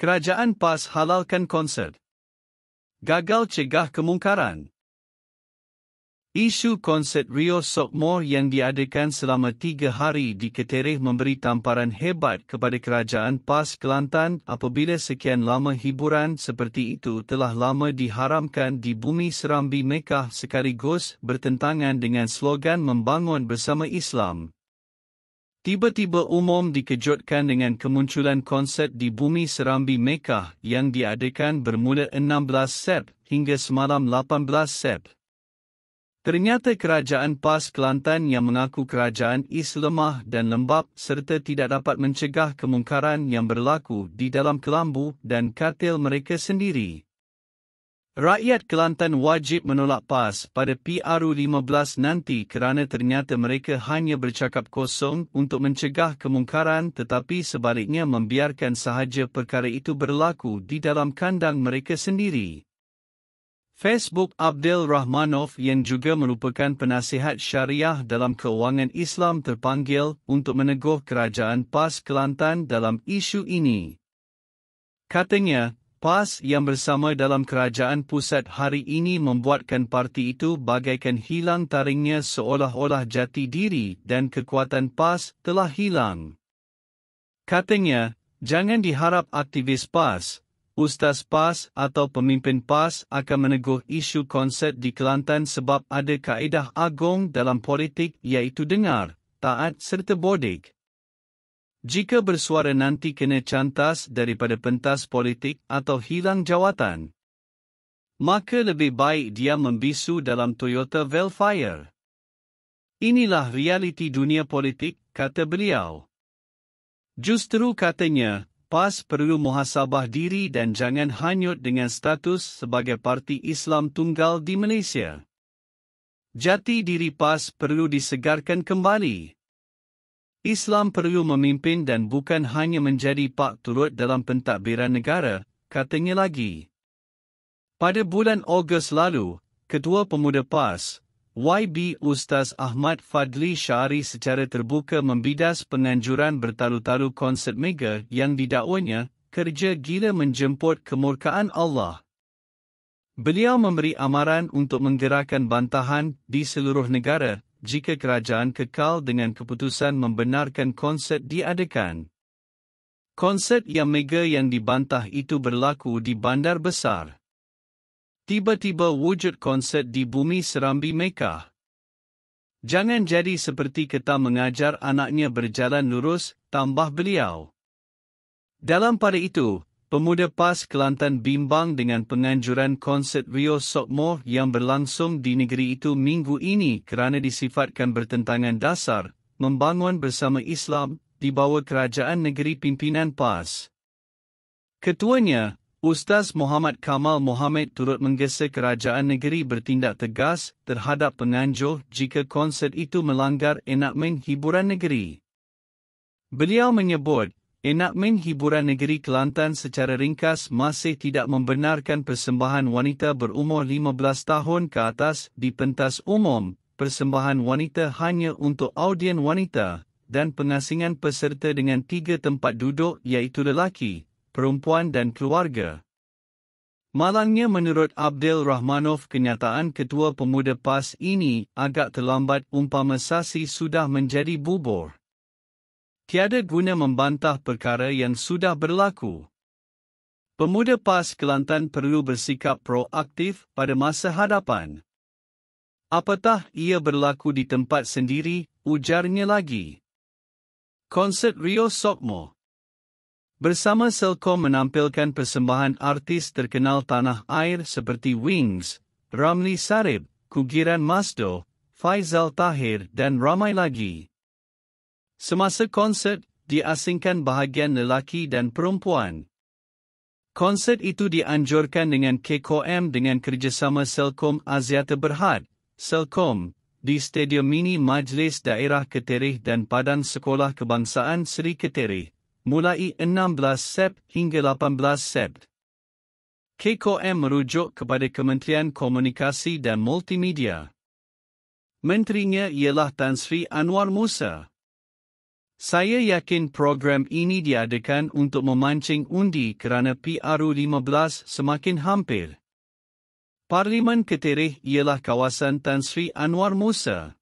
Kerajaan PAS halalkan konsert. Gagal cegah kemungkaran. Isu konsert Rio Sokmore yang diadakan selama tiga hari di Ketereh memberi tamparan hebat kepada kerajaan PAS Kelantan apabila sekian lama hiburan seperti itu telah lama diharamkan di bumi Serambi Mekah sekaligus bertentangan dengan slogan membangun bersama Islam Tiba-tiba umum dikejutkan dengan kemunculan konsert di Bumi Serambi Mekah yang diadakan bermula 16 Sep hingga semalam 18 Sep. Ternyata kerajaan PAS Kelantan yang mengaku kerajaan Islamah dan lembap serta tidak dapat mencegah kemungkaran yang berlaku di dalam kelambu dan katil mereka sendiri. Rakyat Kelantan wajib menolak PAS pada PRU15 nanti kerana ternyata mereka hanya bercakap kosong untuk mencegah kemungkaran tetapi sebaliknya membiarkan sahaja perkara itu berlaku di dalam kandang mereka sendiri. Facebook Abdul Rahmanov yang juga merupakan penasihat syariah dalam keuangan Islam terpanggil untuk meneguh kerajaan PAS Kelantan dalam isu ini. Katanya, PAS yang bersama dalam kerajaan pusat hari ini membuatkan parti itu bagaikan hilang taringnya seolah-olah jati diri dan kekuatan PAS telah hilang. Katanya, jangan diharap aktivis PAS, Ustaz PAS atau pemimpin PAS akan meneguh isu konsert di Kelantan sebab ada kaedah agung dalam politik iaitu dengar, taat serta bodik jika bersuara nanti kena cantas daripada pentas politik atau hilang jawatan. Maka lebih baik dia membisu dalam Toyota Velfire. Inilah realiti dunia politik, kata beliau. Justeru katanya, PAS perlu muhasabah diri dan jangan hanyut dengan status sebagai parti Islam tunggal di Malaysia. Jati diri PAS perlu disegarkan kembali. Islam perlu memimpin dan bukan hanya menjadi pak turut dalam pentadbiran negara, katanya lagi. Pada bulan Ogos lalu, Ketua Pemuda PAS, YB Ustaz Ahmad Fadli Syari secara terbuka membidas penganjuran bertalu-talu konsert mega yang didakwanya kerja gila menjemput kemurkaan Allah. Beliau memberi amaran untuk menggerakkan bantahan di seluruh negara jika kerajaan kekal dengan keputusan membenarkan konsert diadakan. Konsert yang mega yang dibantah itu berlaku di bandar besar. Tiba-tiba wujud konsert di bumi serambi Mekah. Jangan jadi seperti kita mengajar anaknya berjalan lurus, tambah beliau. Dalam pada itu, pemuda PAS Kelantan bimbang dengan penganjuran konsert Rio Sokmoh yang berlangsung di negeri itu minggu ini kerana disifatkan bertentangan dasar, membangun bersama Islam, di bawah kerajaan negeri pimpinan PAS. Ketuanya, Ustaz Muhammad Kamal Mohamed turut menggesa kerajaan negeri bertindak tegas terhadap penganjur jika konsert itu melanggar enakmen hiburan negeri. Beliau menyebut, Enakmen hiburan negeri Kelantan secara ringkas masih tidak membenarkan persembahan wanita berumur 15 tahun ke atas di pentas umum, persembahan wanita hanya untuk audien wanita, dan pengasingan peserta dengan tiga tempat duduk iaitu lelaki, perempuan dan keluarga. Malangnya menurut Abdul Rahmanov kenyataan ketua pemuda PAS ini agak terlambat umpama sasi sudah menjadi bubur tiada guna membantah perkara yang sudah berlaku. Pemuda PAS Kelantan perlu bersikap proaktif pada masa hadapan. Apatah ia berlaku di tempat sendiri, ujarnya lagi. Konsert Rio Sokmo Bersama Selkom menampilkan persembahan artis terkenal tanah air seperti Wings, Ramli Sarib, Kugiran Masdo, Faizal Tahir dan ramai lagi. Semasa konsert, diasingkan bahagian lelaki dan perempuan. Konsert itu dianjurkan dengan KKM dengan kerjasama Selkom Asia Terberhad, Selkom, di Stadium Mini Majlis Daerah Keterih dan Padang Sekolah Kebangsaan Seri Keterih, mulai 16 Sep hingga 18 Sep. KKM merujuk kepada Kementerian Komunikasi dan Multimedia. Menterinya ialah Tan Sri Anwar Musa. Saya yakin program ini diadakan untuk memancing undi kerana PRU15 semakin hampir. Parlimen Keterih ialah kawasan Tan Sri Anwar Musa.